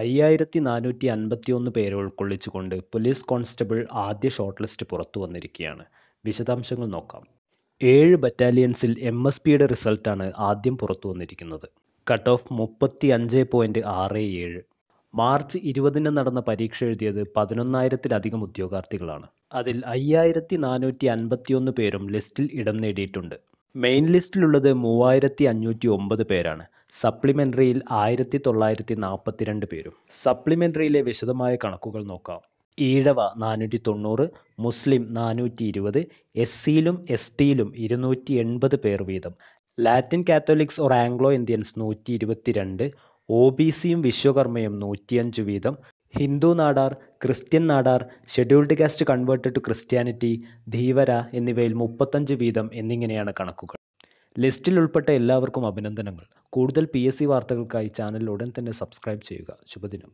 അയ്യായിരത്തി നാനൂറ്റി അൻപത്തിയൊന്ന് പേരെ ഉൾക്കൊള്ളിച്ചുകൊണ്ട് പോലീസ് കോൺസ്റ്റബിൾ ആദ്യ ഷോർട്ട് ലിസ്റ്റ് പുറത്തു വന്നിരിക്കുകയാണ് വിശദാംശങ്ങൾ നോക്കാം ഏഴ് ബറ്റാലിയൻസിൽ എം എസ് പിയുടെ റിസൾട്ടാണ് ആദ്യം പുറത്തു വന്നിരിക്കുന്നത് കട്ട് ഓഫ് മുപ്പത്തി അഞ്ച് പോയിൻറ്റ് ആറ് ഏഴ് മാർച്ച് ഇരുപതിന് നടന്ന പരീക്ഷ എഴുതിയത് പതിനൊന്നായിരത്തിലധികം ഉദ്യോഗാർത്ഥികളാണ് അതിൽ അയ്യായിരത്തി നാനൂറ്റി അൻപത്തിയൊന്ന് പേരും ലിസ്റ്റിൽ ഇടം നേടിയിട്ടുണ്ട് മെയിൻ ലിസ്റ്റിലുള്ളത് മൂവായിരത്തി അഞ്ഞൂറ്റി ഒമ്പത് പേരാണ് സപ്ലിമെൻ്ററിയിൽ ആയിരത്തി തൊള്ളായിരത്തി നാൽപ്പത്തിരണ്ട് പേരും സപ്ലിമെൻ്ററിയിലെ വിശദമായ കണക്കുകൾ നോക്കാം ഈഴവ നാനൂറ്റി തൊണ്ണൂറ് മുസ്ലിം നാനൂറ്റി ഇരുപത് എസ് സിയിലും എസ് ടിയിലും ഇരുന്നൂറ്റി എൺപത് പേർ വീതം Latin Catholics or Anglo Indians നൂറ്റി ഇരുപത്തി രണ്ട് ഒ ബി സിയും വിശ്വകർമ്മയും നൂറ്റിയഞ്ച് വീതം Hindu Nadar Christian Nadar scheduled caste converted to Christianity Dheevara എന്നിവയിൽ മുപ്പത്തഞ്ച് വീതം എന്നിങ്ങനെയാണ് കണക്കുകൾ ലിസ്റ്റിൽ ഉൾപ്പെട്ട എല്ലാവർക്കും അഭിനന്ദനങ്ങൾ കൂടുതൽ പി എസ് സി വാർത്തകൾക്കായി ചാനൽ ഉടൻ തന്നെ സബ്സ്ക്രൈബ് ചെയ്യുക ശുഭദിനം